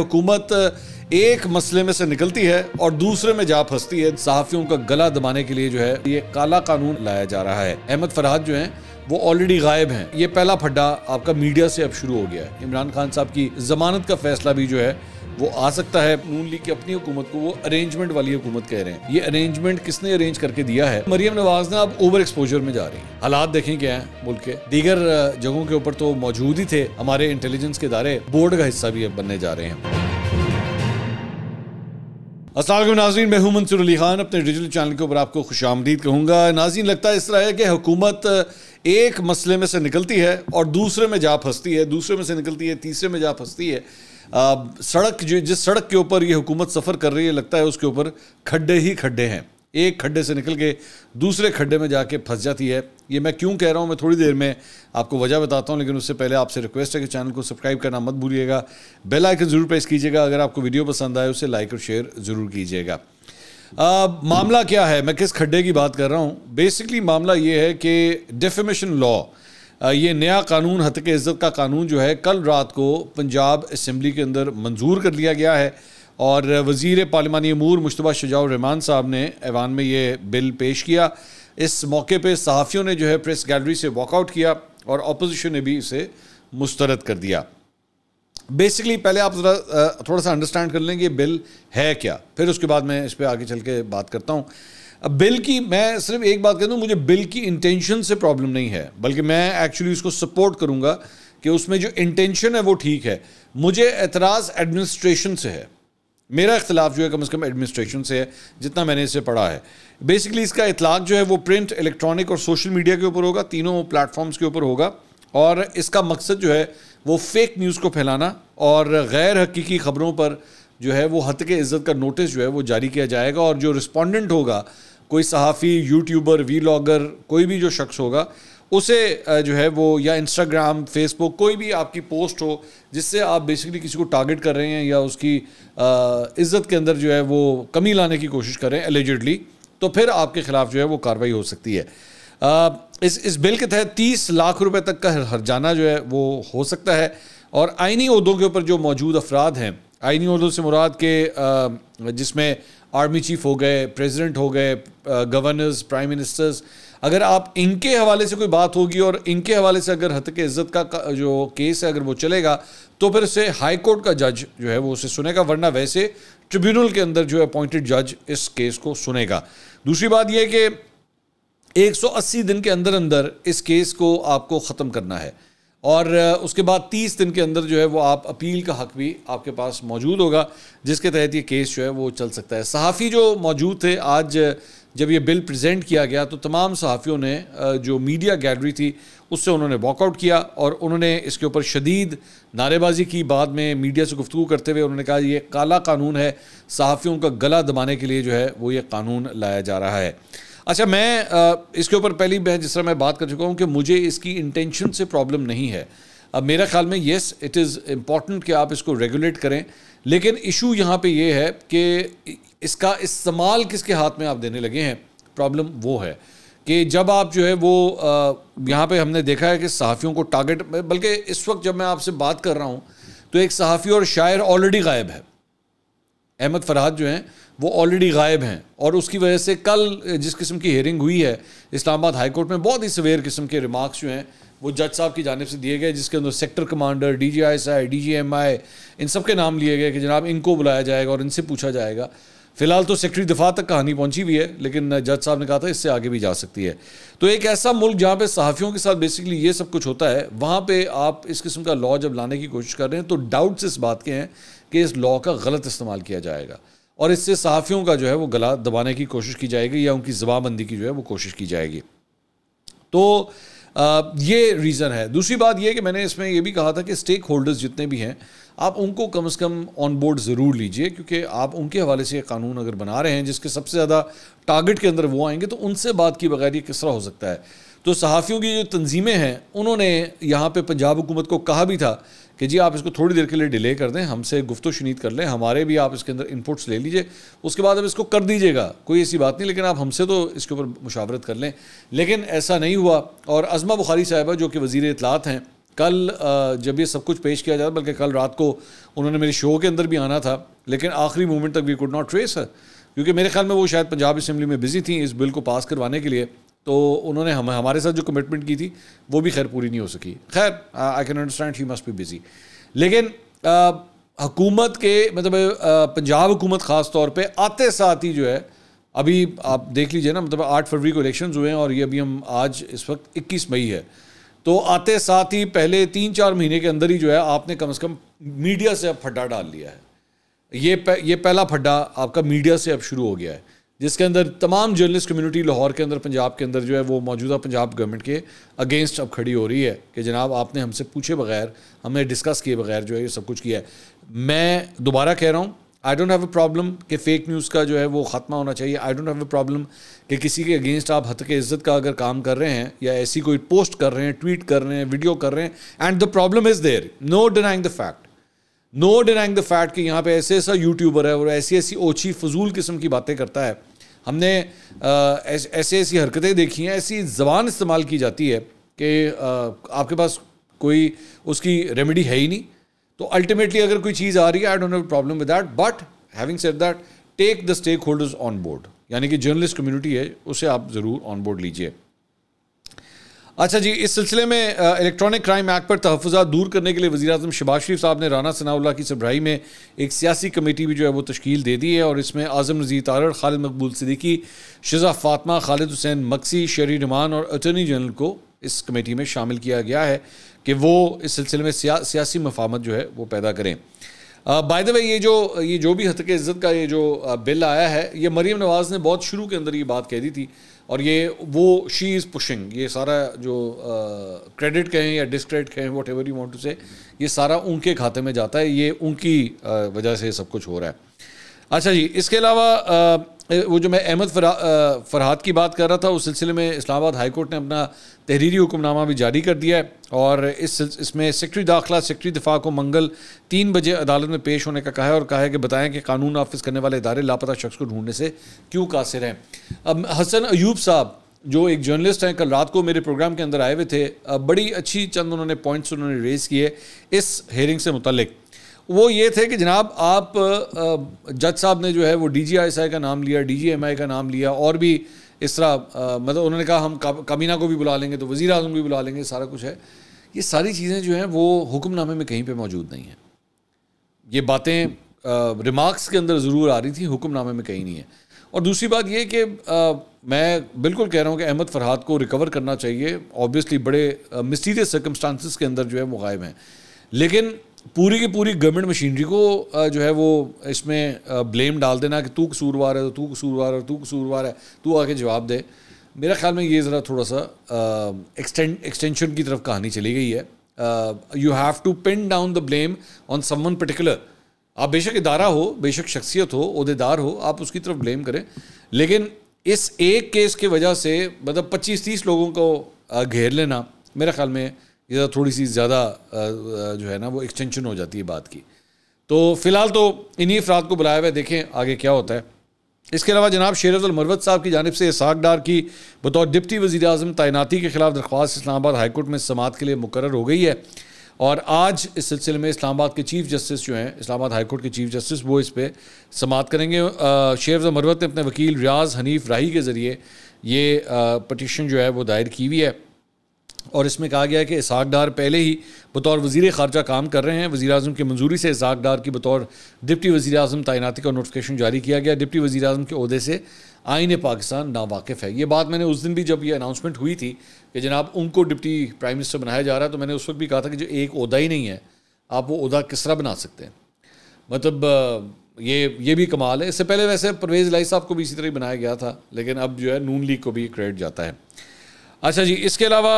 हुकूमत एक मसले में से निकलती है और दूसरे में जा फंसती है सहाफ़ियों का गला दबाने के लिए जो है ये काला कानून लाया जा रहा है अहमद फरहाद जो है वो ऑलरेडी गायब हैं ये पहला फड्डा आपका मीडिया से अब शुरू हो गया है इमरान खान साहब की जमानत का फैसला भी जो है वो आ सकता है नून लीग की अपनी हुकूमत को वो अरेंजमेंट वाली हुकूमत कह रहे हैं ये अरेंजमेंट किसने अरेंज करके दिया है मरियम नवाज ना अब ओवर एक्सपोजर में जा रही है हालात देखें क्या है मुल्क के दीगर जगहों के ऊपर तो मौजूद ही थे हमारे इंटेलिजेंस के इदारे बोर्ड का हिस्सा भी अब बनने जा रहे हैं असल नाजीन मैं हूं मंसूर अली खान अपने डिजिटल चैनल के ऊपर आपको खुश आमदीद कहूँगा नाजीन लगता है इस तरह है कि हुकूमत एक मसले में से निकलती है और दूसरे में जा फंसती है दूसरे में से निकलती है तीसरे में जा फंसती है सड़क जो जिस सड़क के ऊपर ये हुकूमत सफ़र कर रही है लगता है उसके ऊपर खड्डे ही खड्डे हैं एक खड्डे से निकल के दूसरे खड्डे में जाके फंस जाती है ये मैं क्यों कह रहा हूँ मैं थोड़ी देर में आपको वजह बताता हूँ लेकिन उससे पहले आपसे रिक्वेस्ट है कि चैनल को सब्सक्राइब करना मत भूलिएगा बेल आइकन ज़रूर प्रेस कीजिएगा अगर आपको वीडियो पसंद आए उसे लाइक और शेयर ज़रूर कीजिएगा मामला क्या है मैं किस खड्डे की बात कर रहा हूँ बेसिकली मामला ये है कि डेफिमेशन लॉ ये नया कानून के इज़्ज़त का कानून जो है कल रात को पंजाब असम्बली के अंदर मंजूर कर लिया गया है और वजीर पार्लिमानी अमूर मुशतबा रहमान साहब ने ऐवान में ये बिल पेश किया इस मौके पर सहाफ़ियों ने जो है प्रेस गैलरी से वॉकआउट किया और अपोजिशन ने भी इसे मुस्तरद कर दिया बेसिकली पहले आप ज़रा थोड़ा सा अंडरस्टैंड कर लेंगे बिल है क्या फिर उसके बाद मैं इस पर आगे चल के बात करता हूँ अब बिल की मैं सिर्फ एक बात कह दूँ मुझे बिल की इंटेंशन से प्रॉब्लम नहीं है बल्कि मैं एक्चुअली उसको सपोर्ट करूँगा कि उसमें जो इंटेंशन है वो ठीक है मुझे एतराज़ एडमिनिस्ट्रेशन से है मेरा इख्तलाफ जो है कम अज़ कम एडमिनिस्ट्रेशन से है जितना मैंने इसे पढ़ा है बेसिकली इसका इतलाक़ जो है वो प्रिंट इलेक्ट्रॉनिक और सोशल मीडिया के ऊपर होगा तीनों प्लेटफॉर्म्स के ऊपर होगा और इसका मकसद जो है वो फेक न्यूज़ को फैलाना और गैर हकीकी ख़बरों पर जो है वो हत के इज़्ज़त का नोटिस जो है वो जारी किया जाएगा और जो रिस्पोंडेंट होगा कोई सहाफ़ी यूट्यूबर वीलॉगर कोई भी जो शख्स होगा उसे जो है वो या इंस्टाग्राम फेसबुक कोई भी आपकी पोस्ट हो जिससे आप बेसिकली किसी को टारगेट कर रहे हैं या उसकी इज़्ज़त के अंदर जो है वो कमी लाने की कोशिश कर रहे हैं एलिजिडली तो फिर आपके ख़िलाफ़ जो है वो कार्रवाई हो सकती है इस इस बिल के तहत तीस लाख रुपए तक का जाना जो है वो हो सकता है और आइनी उहदों के ऊपर जो मौजूद अफराद हैं आइनी उहदों से मुराद के जिसमें आर्मी चीफ हो गए प्रेसिडेंट हो गए गवर्नर्स प्राइम मिनिस्टर्स अगर आप इनके हवाले से कोई बात होगी और इनके हवाले से अगर हत के इज़्ज़त का जो केस है अगर वो चलेगा तो फिर उसे हाई कोर्ट का जज जो है वो उसे सुनेगा वरना वैसे ट्रिब्यूनल के अंदर जो अपॉइंटेड जज इस केस को सुनेगा दूसरी बात यह कि 180 दिन के अंदर अंदर इस केस को आपको ख़त्म करना है और उसके बाद तीस दिन के अंदर जो है वो आप अपील का हक भी आपके पास मौजूद होगा जिसके तहत ये केस जो है वो चल सकता है सहाफ़ी जो मौजूद थे आज जब ये बिल प्रेजेंट किया गया तो तमाम सहाफ़ियों ने जो मीडिया गैलरी थी उससे उन्होंने वॉकआउट किया और उन्होंने इसके ऊपर शदीद नारेबाजी की बाद में मीडिया से गुफ्तू करते हुए उन्होंने कहा ये काला कानून है सहाफ़ियों का गला दबाने के लिए जो है वो ये कानून लाया जा रहा है अच्छा मैं आ, इसके ऊपर पहली मैं जिस तरह मैं बात कर चुका हूँ कि मुझे इसकी इंटेंशन से प्रॉब्लम नहीं है अब मेरा ख्याल में येस इट इज़ इम्पॉर्टेंट कि आप इसको रेगुलेट करें लेकिन इशू यहाँ पे ये है कि इसका इस्तेमाल किसके हाथ में आप देने लगे हैं प्रॉब्लम वो है कि जब आप जो है वो यहाँ पे हमने देखा है कि सहाफ़ियों को टारगेट बल्कि इस वक्त जब मैं आपसे बात कर रहा हूँ तो एक सहाफ़ी और शायर ऑलरेडी गायब है अहमद फरहाद जो हैं वो ऑलरेडी गायब हैं और उसकी वजह से कल जिस किस्म की हेयरिंग हुई है इस्लामाबाद हाईकोर्ट में बहुत ही सवेर किस्म के रिमार्क्स जो हैं वो जज साहब की जानब से दिए गए जिसके अंदर sector commander D G I S I D G M I इन सब के नाम लिए गए कि जनाब इनको बुलाया जाएगा और इनसे पूछा जाएगा फिलहाल तो सेक्रेटरी दफा तक कहानी पहुंची हुई है लेकिन जज साहब ने कहा था इससे आगे भी जा सकती है तो एक ऐसा मुल्क जहाँ पे सहाफ़ियों के साथ बेसिकली ये सब कुछ होता है वहाँ पे आप इस किस्म का लॉ जब लाने की कोशिश कर रहे हैं तो डाउट्स इस बात के हैं कि इस लॉ का गलत इस्तेमाल किया जाएगा और इससे सहाफ़ियों का जो है वो गला दबाने की कोशिश की जाएगी या उनकी जबाबंदी की जो है वो कोशिश की जाएगी तो आ, ये रीज़न है दूसरी बात यह कि मैंने इसमें यह भी कहा था कि स्टेक होल्डर्स जितने भी हैं आप उनको कम से कम ऑन बोर्ड ज़रूर लीजिए क्योंकि आप उनके हवाले से कानून अगर बना रहे हैं जिसके सबसे ज़्यादा टारगेट के अंदर वो आएंगे तो उनसे बात की बगैर ये किस तरह हो सकता है तो सहाफ़ियों की जो तंजीमें हैं उन्होंने यहाँ पर पंजाब हुकूमत को कहा भी था कि जी आप इसको थोड़ी देर के लिए डिले कर दें हमसे गुफ्त शनीद कर लें हमारे भी आप इसके अंदर इनपुट्स ले लीजिए उसके बाद अब इसको कर दीजिएगा कोई ऐसी बात नहीं लेकिन आप हमसे तो इसके ऊपर मुशावरत कर लें लेकिन ऐसा नहीं हुआ और अजमा बुखारी साहिबा जो कि वज़ी इतलात हैं कल जब ये सब कुछ पेश किया जाता बल्कि कल रात को उन्होंने मेरे शो के अंदर भी आना था लेकिन आखिरी मोमेंट तक वी कुड नॉट ट्रेस क्योंकि मेरे ख्याल में वो शायद पंजाब असम्बली में बिज़ी थी इस बिल को पास करवाने के लिए तो उन्होंने हम हमारे साथ जो कमिटमेंट की थी वो भी खैर पूरी नहीं हो सकी खैर I can understand she must be busy लेकिन हुकूमत के मतलब पंजाब हुकूमत ख़ास तौर पर आते साथ ही जो है अभी आप देख लीजिए ना मतलब आठ फरवरी को इलेक्शन हुए हैं और ये अभी हम आज इस वक्त इक्कीस मई है तो आते साथ ही पहले तीन चार महीने के अंदर ही जो है आपने कम से कम मीडिया से अब फड्डा डाल लिया है ये पह, ये पहला फड्डा आपका मीडिया से अब शुरू हो गया है जिसके अंदर तमाम जर्नलिस्ट कम्युनिटी लाहौर के अंदर पंजाब के अंदर जो है वो मौजूदा पंजाब गवर्नमेंट के अगेंस्ट अब खड़ी हो रही है कि जनाब आपने हमसे पूछे बगैर हमें डिस्कस किए बगैर जो है ये सब कुछ किया है मैं दोबारा कह रहा हूँ I don't have a problem कि फेक न्यूज़ का जो है वो ख़त्मा होना चाहिए I don't have a problem कि किसी के अगेंस्ट आप हत के इज़्ज़त का अगर काम कर रहे हैं या ऐसी कोई पोस्ट कर रहे हैं ट्वीट कर रहे हैं वीडियो कर रहे हैं and the problem is there no denying the fact no denying the fact कि यहाँ पे ऐसे ऐसा यूट्यूबर है और ऐसी ऐसी ओछी फजूल किस्म की बातें करता है हमने ऐसी ऐसी हरकतें देखी हैं ऐसी जबान इस्तेमाल की जाती है कि आपके पास कोई उसकी रेमेडी है ही नहीं तो अल्टीमेटली अगर कोई चीज़ आ रही है I don't have problem with that but having said that take the stake holders on board यानी कि जर्नलिस्ट कम्युनिटी है उसे आप ज़रूर ऑन बोर्ड लीजिए अच्छा जी इस सिलसिले में इलेक्ट्रॉनिक क्राइम एक्ट पर तहफात दूर करने के लिए वजी अजम शबाज शरीफ साहब ने राना सनाउल्ला की सब्राही में एक सियासी कमेटी भी जो है वो तश्ल दे दी है और इसमें आजम नज़ीर तारड़ खालिद मकबूल सदीकी शजा फातमा खालिद हुसैन मक्सी शरी रमान और अटर्नी जनरल को इस कमेटी में शामिल किया गया है कि वो इस सिलसिले में सिया, सियासी मफामत जो है वो पैदा करें बाय द वे ये जो ये जो भी हतक इज़्ज़त का ये जो बिल आया है ये मरीम नवाज़ ने बहुत शुरू के अंदर ये बात कह दी थी और ये वो शी इज़ पुशिंग ये सारा जो क्रेडिट uh, कहें या डिसक्रेडिट कहें whatever you want to say ये सारा उनके खाते में जाता है ये उनकी uh, वजह से सब कुछ हो रहा है अच्छा जी इसके अलावा uh, वो जो मैं अहमद फरहाद की बात कर रहा था उस सिलसिले में इस्लामाबाद हाई कोर्ट ने अपना तहरीरी हुक्मनामा भी जारी कर दिया है और इस इसमें सेक्रटरी दाखिला सेक्रटरी दिफा को मंगल तीन बजे अदालत में पेश होने का कहा है और कहा है कि बताएं कि कानून नाफिज करने वाले इदारे लापता शख्स को ढूंढने से क्यों कासिर हैं अब हसन अयूब साहब जो एक जर्नलिस्ट हैं कल रात को मेरे प्रोग्राम के अंदर आए हुए थे बड़ी अच्छी चंद उन्होंने पॉइंट्स उन्होंने रेज़ किए इस हेयरिंग से मुतलिक वो ये थे कि जनाब आप जज साहब ने जो है वो डी जी आई का नाम लिया डी जी एम आई का नाम लिया और भी इस तरह मतलब उन्होंने कहा हम कमीना को भी बुला लेंगे तो वज़ी अजम भी बुला लेंगे सारा कुछ है ये सारी चीज़ें जो हैं वो हुक्मनामे में कहीं पर मौजूद नहीं हैं ये बातें रिमार्क्स के अंदर ज़रूर आ रही थी हुक्मनामे में कहीं नहीं है और दूसरी बात ये कि मैं बिल्कुल कह रहा हूँ कि अहमद फरहाद को रिकवर करना चाहिए ऑब्वियसली बड़े मिस्टीरियस सर्कमस्टांसिस के अंदर जो है वो गायब हैं लेकिन पूरी की पूरी गवर्नमेंट मशीनरी को जो है वो इसमें ब्लेम डाल देना कि तू कसूरवार है तू कसूरवार है तू कसूरवार है तू आके जवाब दे मेरा ख्याल में ये ज़रा थोड़ा सा एक्सटेंशन की तरफ कहानी चली गई है you have to pin down the blame on someone particular आप बेशक इदारा हो बेशक शख्सियत हो अहदेदार हो आप उसकी तरफ ब्लेम करें लेकिन इस एक केस की के वजह से मतलब पच्चीस तीस लोगों को घेर लेना मेरे ख्याल में इधर तो थोड़ी सी ज़्यादा जो है ना वो एक्सटेंशन हो जाती है बात की तो फ़िलहाल तो इन्हीं अफराद को बुलाया हुआ देखें आगे क्या होता है इसके अलावा जनाब शेरफुल मरवत साहब की जानब से इसाक डार की बतौर डिप्टी वजी अजम तैनाती के खिलाफ दरख्वास्त इस्लामाबाद हाईकोर्ट में समात के लिए मुकर हो गई है और आज इस सिलसिले में इस्लामाबाद के चीफ जस्टिस जो हैं इस्लामाबाद हाईकोर्ट के चीफ जस्टिस वो इस पर समात करेंगे शेरफुल मरवत ने अपने वकील रियाज हनीफ राही के ज़रिए ये पटिशन जो है वो दायर की हुई है और इसमें कहा गया है कि इसहाक डार पहले ही बतौर वजीर खारजा काम कर रहे हैं वजी अजम की मंजूरी से इसहाक डार की बतौर डिप्टी वजी अजम तैनाती का नोटिफिकेशन जारी किया गया डिप्टी वजी अजम के अहदे से आइन पाकिस्तान नावाकिफ़ है ये बात मैंने उस दिन भी जब यह अनाउंसमेंट हुई थी कि जनाब उनको डिप्टी प्राइम मिनिस्टर बनाया जा रहा है तो मैंने उस वक्त भी कहा था कि जो एक अहदा ही नहीं है आप वो अहदा किस तरह बना सकते हैं मतलब ये ये भी कमाल है इससे पहले वैसे परवेज़ लाई साहब को भी इसी तरह बनाया गया था लेकिन अब जो है नून लीग को भी क्रेडिट जाता है अच्छा जी इसके अलावा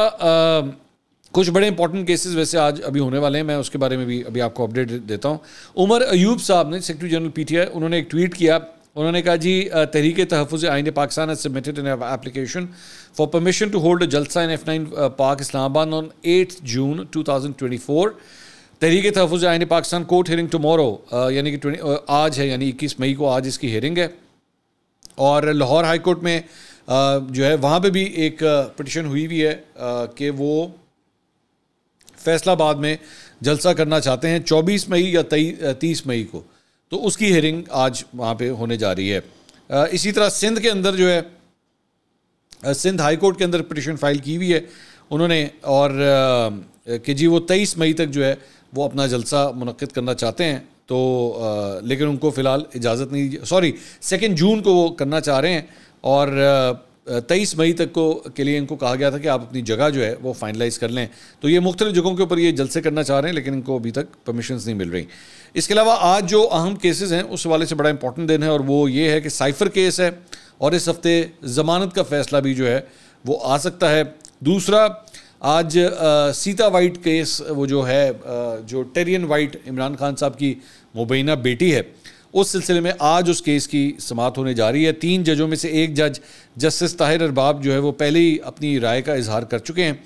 कुछ बड़े इंपॉर्टेंट केसेस वैसे आज अभी होने वाले हैं मैं उसके बारे में भी अभी आपको अपडेट देता हूँ उमर अयूब साहब ने सेक्रेटरी जनरल पीटीआई उन्होंने एक ट्वीट किया उन्होंने कहा जी Tehreek Tahaffuz Aain Pakistan submitted an application for permission to hold जलसा in F nine park Islamabad on eight June two thousand twenty four Tehreek Tahaffuz Aain Pakistan court hearing tomorrow यानी कि आज है यानी इक्कीस मई को आज इसकी हेयरिंग है और लाहौर हाई कोर्ट में जो है वहाँ पे भी एक पटिशन हुई भी है कि वो फैसलाबाद में जलसा करना चाहते हैं 24 मई या तीस मई को तो उसकी हयरिंग आज वहाँ पे होने जा रही है इसी तरह सिंध के अंदर जो है सिंध हाई कोर्ट के अंदर पटिशन फाइल की हुई है उन्होंने और कि जी वो तेईस मई तक जो है वो अपना जलसा मनद करना चाहते हैं तो लेकिन उनको फ़िलहाल इजाज़त नहीं सॉरी सेकेंड जून को वो करना चाह रहे हैं और तेईस मई तक को के लिए इनको कहा गया था कि आप अपनी जगह जो है वो फाइनलाइज कर लें तो ये मुख्तलिफ जगहों के ऊपर ये जलसे करना चाह रहे हैं लेकिन इनको अभी तक परमिशन नहीं मिल रही इसके अलावा आज जो अहम केसेस हैं उस वाले से बड़ा इंपॉर्टेंट दिन है और वो ये है कि साइफर केस है और इस हफ्ते ज़मानत का फैसला भी जो है वो आ सकता है दूसरा आज आ, सीता वाइट केस वो जो है आ, जो टेरियन वाइट इमरान खान साहब की मुबैना बेटी है उस सिलसिले में आज उस केस की समाप्त होने जा रही है तीन जजों में से एक जज जस्टिस ताहिर अरबाब जो है वो पहले ही अपनी राय का इजहार कर चुके हैं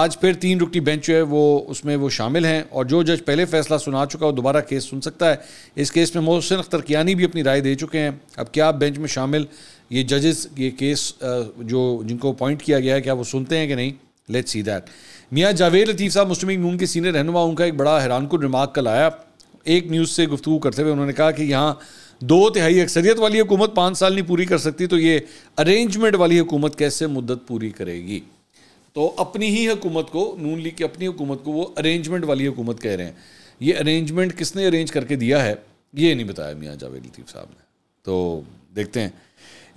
आज फिर तीन रुकनी बेंच जो है वो उसमें वो शामिल हैं और जो जज पहले फैसला सुना चुका वो दोबारा केस सुन सकता है इस केस में मोहसिन अख्तर कियानी भी अपनी राय दे चुके हैं अब क्या बेंच में शामिल ये जजेस ये केस जो जिनको अपॉइंट किया गया है क्या वो सुनते हैं कि नहीं लेट्स सी दैट मियाँ जावेद लतीफ़ साहब मुस्लिम नून के सीनियर रहनुमा उनका एक बड़ा हैरान को रिमार्क कल आया एक न्यूज़ से गुफ्तु करते हुए उन्होंने कहा कि यहाँ दो तिहाई अक्सरियत वाली हुकूमत पाँच साल नहीं पूरी कर सकती तो ये अरेंजमेंट वाली हुकूमत कैसे मुद्दत पूरी करेगी तो अपनी ही हुकूमत को नून लीग की अपनी हुकूमत को वो अरेंजमेंट वाली हुकूमत कह रहे हैं ये अरेंजमेंट किसने अरेंज करके दिया है ये नहीं बताया मियाँ जावेद लतीफ़ साहब ने तो देखते हैं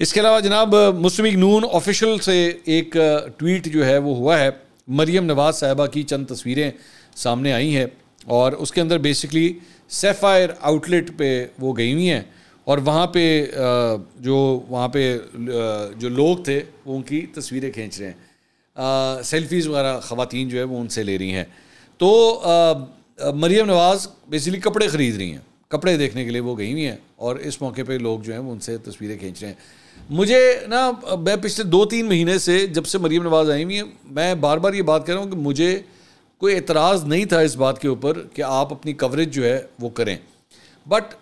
इसके अलावा जनाब मुस्लिम नून ऑफिशियल से एक ट्वीट जो है वो हुआ है मरियम नवाज साहबा की चंद तस्वीरें सामने आई हैं और उसके अंदर बेसिकली सेफायर आउटलेट पे वो गई हुई हैं और वहाँ पे जो वहाँ पे जो लोग थे वो उनकी तस्वीरें खींच रहे हैं सेल्फीज़ वगैरह ख़वातीन जो है वो उनसे ले रही हैं तो मरियम नवाज़ बेसिकली कपड़े ख़रीद रही हैं कपड़े देखने के लिए वो गई हुई हैं और इस मौके पे लोग जो हैं उनसे तस्वीरें खींच रहे हैं मुझे ना मैं पिछले दो तीन महीने से जब से मरीम नवाज़ आई हुई हैं मैं बार बार ये बात कर रहा हूँ कि मुझे कोई एतराज़ नहीं था इस बात के ऊपर कि आप अपनी कवरेज जो है वो करें बट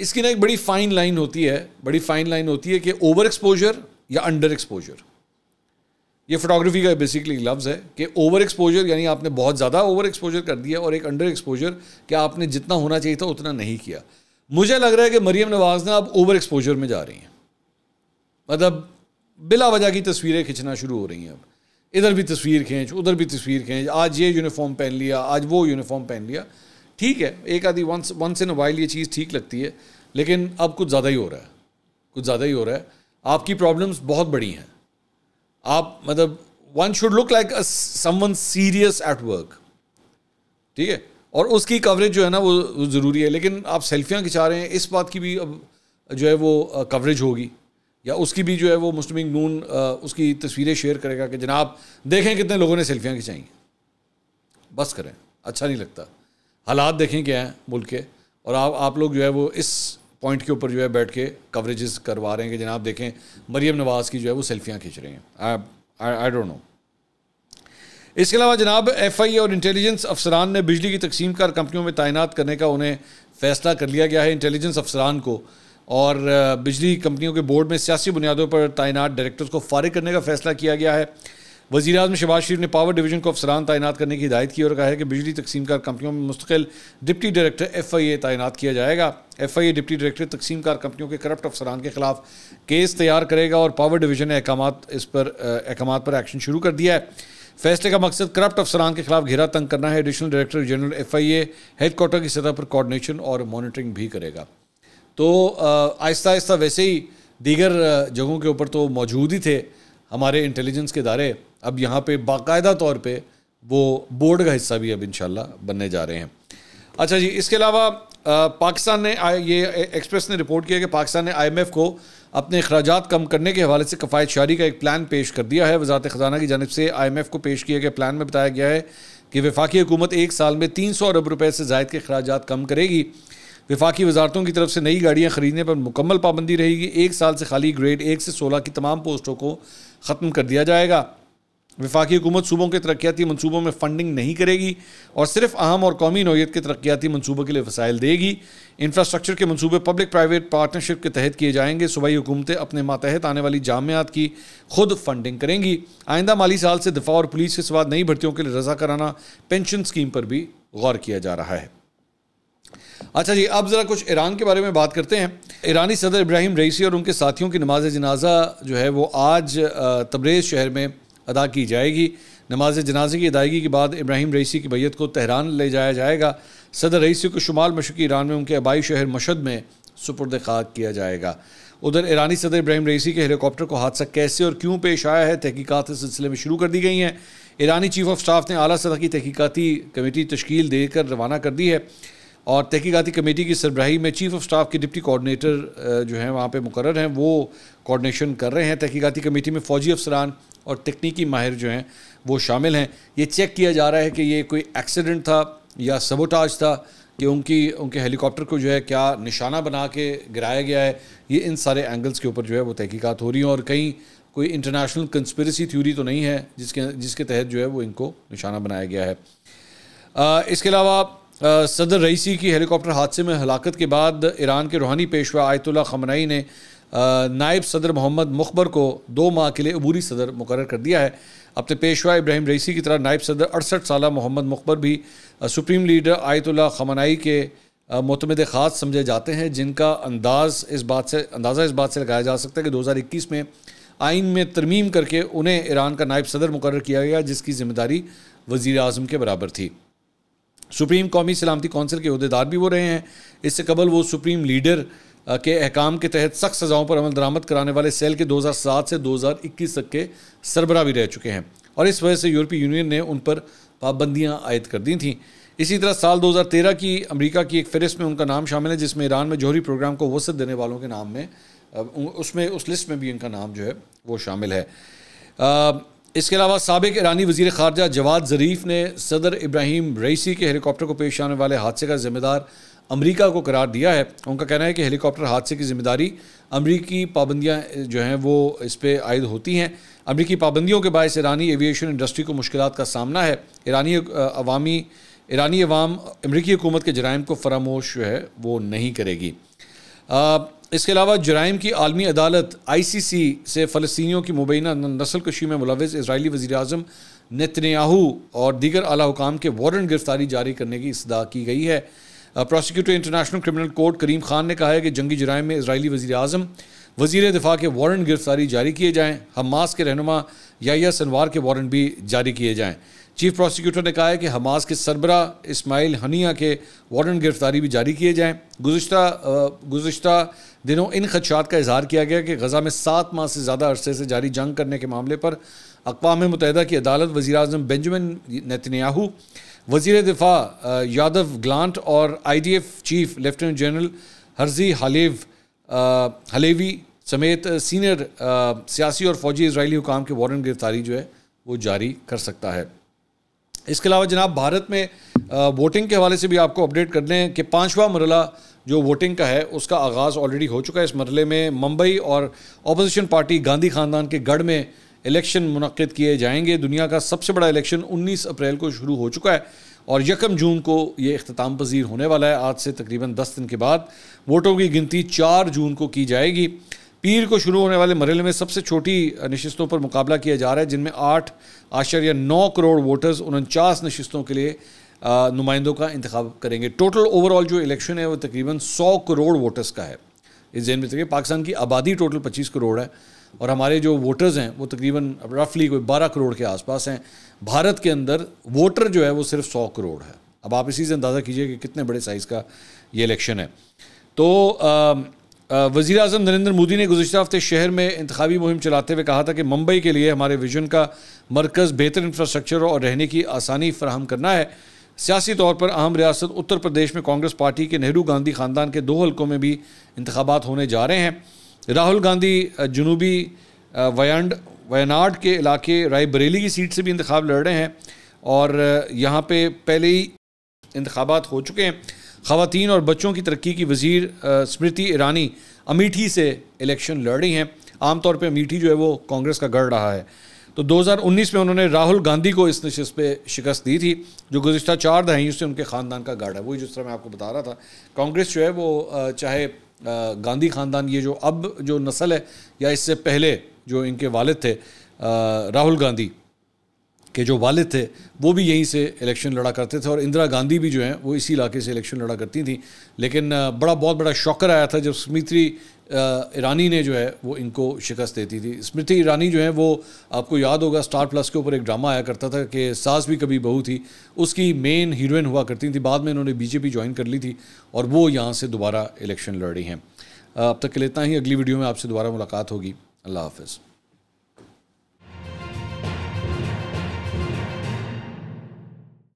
इसकी ना एक बड़ी फ़ाइन लाइन होती है बड़ी फ़ाइन लाइन होती है कि ओवर एक्सपोजर या अंडर एक्सपोजर ये फोटोग्राफी का बेसिकली लफ्ज़ है कि ओवर एक्सपोजर यानी आपने बहुत ज़्यादा ओवर एक्सपोजर कर दिया और एक अंडर एक्सपोजर कि आपने जितना होना चाहिए था उतना नहीं किया मुझे लग रहा है कि मरीम नवाज़ ना अब ओवर एक्सपोजर में जा रही हैं मतलब बिला वजह की तस्वीरें खींचना शुरू हो रही हैं अब इधर भी तस्वीर खींच उधर भी तस्वीर खींच आज ये यूनिफॉर्म पहन लिया आज वो यूनिफॉर्म पहन लिया ठीक है एक आधी वंस वंस इन वाइल ये चीज़ ठीक लगती है लेकिन अब कुछ ज़्यादा ही हो रहा है कुछ ज़्यादा ही हो रहा है आपकी प्रॉब्लम्स बहुत बड़ी हैं आप मतलब one should look like someone serious at work ठीक है और उसकी कवरेज जो है ना वो ज़रूरी है लेकिन आप सेल्फियाँ खिंचा रहे हैं इस बात की भी अब जो है वो कवरेज uh, होगी या उसकी भी जो है वो मुस्लिम नून उसकी तस्वीरें शेयर करेगा कि जनाब देखें कितने लोगों ने सेल्फियाँ खिंचाई बस करें अच्छा नहीं लगता हालात देखें क्या हैं मुल्क के और आप आप लोग जो है वो इस पॉइंट के ऊपर जो है बैठ के कवरेजेस करवा रहे हैं कि जनाब देखें मरीम नवाज़ की जो है वो सेल्फियाँ खींच रही हैं आई डोंट नो इसके अलावा जनाब एफ आई और इंटेलिजेंस अफसरान ने बिजली की तकसीम कर कंपनियों में तैनात करने का उन्हें फैसला कर लिया गया है इंटेलिजेंस अफसरान को और बिजली कंपनियों के बोर्ड में सियासी बुनियादों पर तैनात डायरेक्टर्स को फारिग करने का फैसला किया गया है वजी अजम शबाज शरीफ ने पावर डिवीजन को अफसरान तैनात करने की हिदायत की और कहा है कि बिजली तकसीम कार कंपनियों में मुस्तकिल deputy director F I A तैनात किया जाएगा F I A deputy director तकसीम कार कंपनियों के करप्ट अफसरान के खिलाफ केस तैयार करेगा और पावर डिवीजन ने अहकाम इस पर अहकाम पर एक्शन शुरू कर दिया है फैसले का मकसद करप्ट अफसरान के खिलाफ घेरा तंग करना है additional director general F I A headquarter की सतह पर कोऑर्डिनेशन और मॉनिटरिंग भी करेगा तो आहिस्ता आहिस्ता वैसे ही दीगर जगहों के ऊपर तो मौजूद ही थे हमारे इंटेलिजेंस के इदारे अब यहाँ पे बाकायदा तौर पे वो बोर्ड का हिस्सा भी अब इन बनने जा रहे हैं अच्छा जी इसके अलावा पाकिस्तान ने ये एक्सप्रेस ने रिपोर्ट किया कि पाकिस्तान ने आईएमएफ को अपने अखराज कम करने के हवाले से कफ़ायत शारी का एक प्लान पेश कर दिया है वजारत ख़जाना की जानब से आई एम एफ़ को पेश किए गए प्लान में बताया गया है कि वफाकी हुकूमत एक साल में तीन सौ अरब रुपये से जायद के अखराज कम करेगी विफाकी वजारतों की तरफ से नई गाड़ियाँ खरीदने पर मुकम्मल पाबंदी रहेगी एक साल से खाली ग्रेड एक से सोलह की तमाम पोस्टों को ख़त्म कर दिया जाएगा वफाकी हुकूमत सूबों के तरक्याती मनसूबों में फंडिंग नहीं करेगी और सिर्फ अहम और कौमी नोयत के तरक्याती मनसूबों के लिए वसाइल देगी इंफ्रास्ट्रक्चर के मनसूबे पब्लिक प्राइवेट पार्टनरशिप के तहत किए जाएंगे सूबाई हुकूमतें अपने मातहत आने वाली जामियात की खुद फंडिंग करेंगी आइंदा माली साल से दफा और पुलिस के सवाल नई भर्तियों के लिए रजा कराना पेंशन स्कीम पर भी गौर किया जा रहा है अच्छा जी अब ज़रा कुछ ईरान के बारे में बात करते हैं ईरानी सदर इब्राहिम रईसी और उनके साथियों की नमाज जनाजा जो है वो आज तब्रेज शहर में अदा की जाएगी नमाज जनाजे की अदायगी के बाद इब्राहिम रईसी की बैत को तहरान ले जाया जाएगा सदर रईसी को शुमाल मशरक़ी ईरान में उनके आबाई शहर मशद में सुपुरद खाक किया जाएगा उधर ईरानी सदर इब्राहिम रईसी के हेलीकॉप्टर को हादसा कैसे और क्यों पेश आया है तहकीकत इस सिलसिले में शुरू कर दी गई हैं ईरानी चीफ ऑफ स्टाफ ने अली सदा की तहकीकती कमेटी तश्कील देकर रवाना कर दी है और तहकीकती कमेटी की सरबराही में चीफ ऑफ स्टाफ के डिप्टी कोऑर्डिनेटर जो हैं वहाँ पे मुकर हैं वो कोऑर्डिनेशन कर रहे हैं तहकीकती कमेटी में फ़ौजी अफसरान और तकनीकी माहिर जो हैं वो शामिल हैं ये चेक किया जा रहा है कि ये कोई एक्सीडेंट था या सबोटाज था कि उनकी उनके हेलीकॉप्टर को जो है क्या निशाना बना के गिराया गया है ये इन सारे एंगल्स के ऊपर जो है वो तहकीकत हो रही हैं और कहीं कोई इंटरनेशनल कंस्परेसी थ्योरी तो नहीं है जिसके जिसके तहत जो है वो इनको निशाना बनाया गया है आ, इसके अलावा सदर रईसी की हेलीकॉप्टर हादसे में हलाकत के बाद ईरान के रूहानी पेशवा आयतुल्ला खमनई ने नायब सदर मोहम्मद मुखबर को दो माह के लिए अबूरी सदर मुकर कर दिया है अपने पेशवा इब्राहिम रईसी की तरह नायब सदर अड़सठ साल मोहम्मद मुखबर भी सुप्रीम लीडर आयतुल्ला खमनाई के मतमद ख़ास समझे जाते हैं जिनका अंदाज इस बात से अंदाज़ा इस बात से लगाया जा सकता है कि दो हज़ार इक्कीस में आइन में तरमीम करके उन्हें ईरान का नायब सदर मुकर किया गया जिसकी ज़िम्मेदारी वज़ी अजम के बराबर थी सुप्रीम कौमी सलामती कौंसिल के अहदेदार भी वो रहे हैं इससे कबल वो सुप्रीम लीडर के अहकाम के तहत सख्त सज़ाओं पर अमल दरामद कराने वाले सेल के 2007 से 2021 तक के सरबरा भी रह चुके हैं और इस वजह से यूरोपीय यूनियन ने उन पर पाबंदियाँ आयद कर दी थीं इसी तरह साल 2013 की अमेरिका की एक फहरिस्त में उनका नाम शामिल है जिसमें ईरान में जौहरी प्रोग्राम को वसत देने वालों के नाम में उसमें उस लिस्ट में भी इनका नाम जो है वो शामिल है इसके अलावा सबक ईरानी वजीर खारजा जवाद ज़रीफ ने सदर इब्राहिम रईसी के हेलीकॉप्टर को पेश आने वाले हादसे का जिम्मेदार अमरीका को करार दिया है उनका कहना है कि हेलीकॉप्टर हादसे की जिम्मेदारी अमरीकी पाबंदियाँ जो हैं वो इस पर आयद होती हैं अमरीकी पाबंदियों के बायस ईरानी एविएशन इंडस्ट्री को मुश्किल का सामना है ईरानी अवामी ईरानी अवाम अमरीकी हुकूमत के जराइम को फरामोश जो है वो नहीं करेगी इसके अलावा जराइम की आलमी अदालत आई सी सी से फ़लस्तियों की मुबैना नसल कशी में मुलवज़ इसराइली वज़ी अजम नतन्याहू और दीगर अला हुकाम के वारंट गिरफ्तारी जारी करने की इसदा की गई है prosecutor international criminal court Karim Khan ने कहा है कि जंगी जराइम में इसराइली वजी अजम वजीर दिफा के वारंट गिरफ्तारी जारी किए जाएँ हमास के रहनुमा या सनवार के वारंट भी जारी किए जाएँ चीफ प्रोसिक्यूटर ने कहा है कि हमास के सरबरा इसमाइल हनिया के वारंट गिरफ्तारी भी जारी किए जाएँ गुज्त गुज्त दिनों इन खदशात का इजहार किया गया कि गजा में सात माह से ज़्यादा अरसे से जारी जंग करने के मामले पर अकवा मुतहदा की अदालत वजी अजम बेंजमिन नतन्याहू वजीर दिफा यादव ग्लान्ट और I D F chief lieutenant general Herzi Halevi Halevi समेत सीनियर सियासी और फौजी इसराइली हुकाम के वारंट गिरफ्तारी जो है वो जारी कर सकता है इसके अलावा जनाब भारत में वोटिंग के हवाले से भी आपको अपडेट कर दें कि पाँचवा मरला जो वोटिंग का है उसका आगाज़ ऑलरेडी हो चुका है इस मरले में मुंबई और अपोजिशन पार्टी गांधी खानदान के गढ़ में इलेक्शन मुनद किए जाएंगे दुनिया का सबसे बड़ा इलेक्शन 19 अप्रैल को शुरू हो चुका है और यकम जून को ये अख्ताम पजीर होने वाला है आज से तकरीबन दस दिन के बाद वोटों की गिनती चार जून को की जाएगी पीर को शुरू होने वाले मरल में सबसे छोटी नशस्तों पर मुकाबला किया जा रहा है जिनमें आठ आशर्य नौ करोड़ वोटर्स उनचास नशस्तों के लिए नुमाइंदों का इंतखब करेंगे टोटल ओवरऑल जो इलेक्शन है वो तकरीबन सौ करोड़ वोटर्स का है इस जहन में तक पाकिस्तान की आबादी टोटल पच्चीस करोड़ है और हमारे जो वोटर्स हैं वो तकरीबन रफली कोई बारह करोड़ के आसपास हैं भारत के अंदर वोटर जो है वो सिर्फ सौ करोड़ है अब आप इसी से अंदाज़ा कीजिए कि कितने बड़े साइज़ का ये इलेक्शन है तो आ, वज़ी अजम नरेंद्र मोदी ने गुजशत हफ्ते शहर में इंतबी मुहिम चलाते हुए कहा था कि मुंबई के लिए हमारे विजन का मरकज़ बेहतर इंफ्रास्ट्रक्चर और रहने की आसानी फ्राहम करना है सियासी तौर पर अहम रियासत उत्तर प्रदेश में कांग्रेस पार्टी के नेहरू गांधी ख़ानदान के दो हल्कों में भी इंतबात होने जा रहे हैं राहुल गांधी जनूबी वयांड वायनाड के इलाके रायबरेली की सीट से भी इंतब लड़ रहे हैं और यहाँ पर पहले ही इंतबात हो चुके हैं खातन और बच्चों की तरक्की की वजीर स्मृति ईरानी अमीठी से इलेक्शन लड़ रही हैं आमतौर पर अमीठी जो है वो कांग्रेस का गढ़ रहा है तो 2019 में उन्होंने राहुल गांधी को इस नशस्त पे शिकस्त दी थी जो गुजशत चार दहाइयों से उनके ख़ानदान का गढ़ है वही जिस तरह मैं आपको बता रहा था कांग्रेस जो है वो चाहे गांधी ख़ानदान ये जो अब जो नस्ल है या इससे पहले जो इनके वालद थे राहुल गांधी के जो वालिद थे वो भी यहीं से इलेक्शन लड़ा करते थे और इंदिरा गांधी भी जो हैं वो इसी इलाके से इलेक्शन लड़ा करती थी लेकिन बड़ा बहुत बड़ा शॉकर आया था जब स्मृति ईरानी ने जो है वो इनको शिकस्त देती थी स्मृति ईरानी जो है वो आपको याद होगा स्टार प्लस के ऊपर एक ड्रामा आया करता था कि सास भी कभी बहू थी उसकी मेन हीरोइन हुआ करती थी बाद में इन्होंने बीजेपी ज्वाइन कर ली थी और वो यहाँ से दोबारा इलेक्शन लड़ रही हैं अब तक के लिए इतना ही अगली वीडियो में आपसे दोबारा मुलाकात होगी अल्लाह हाफिज़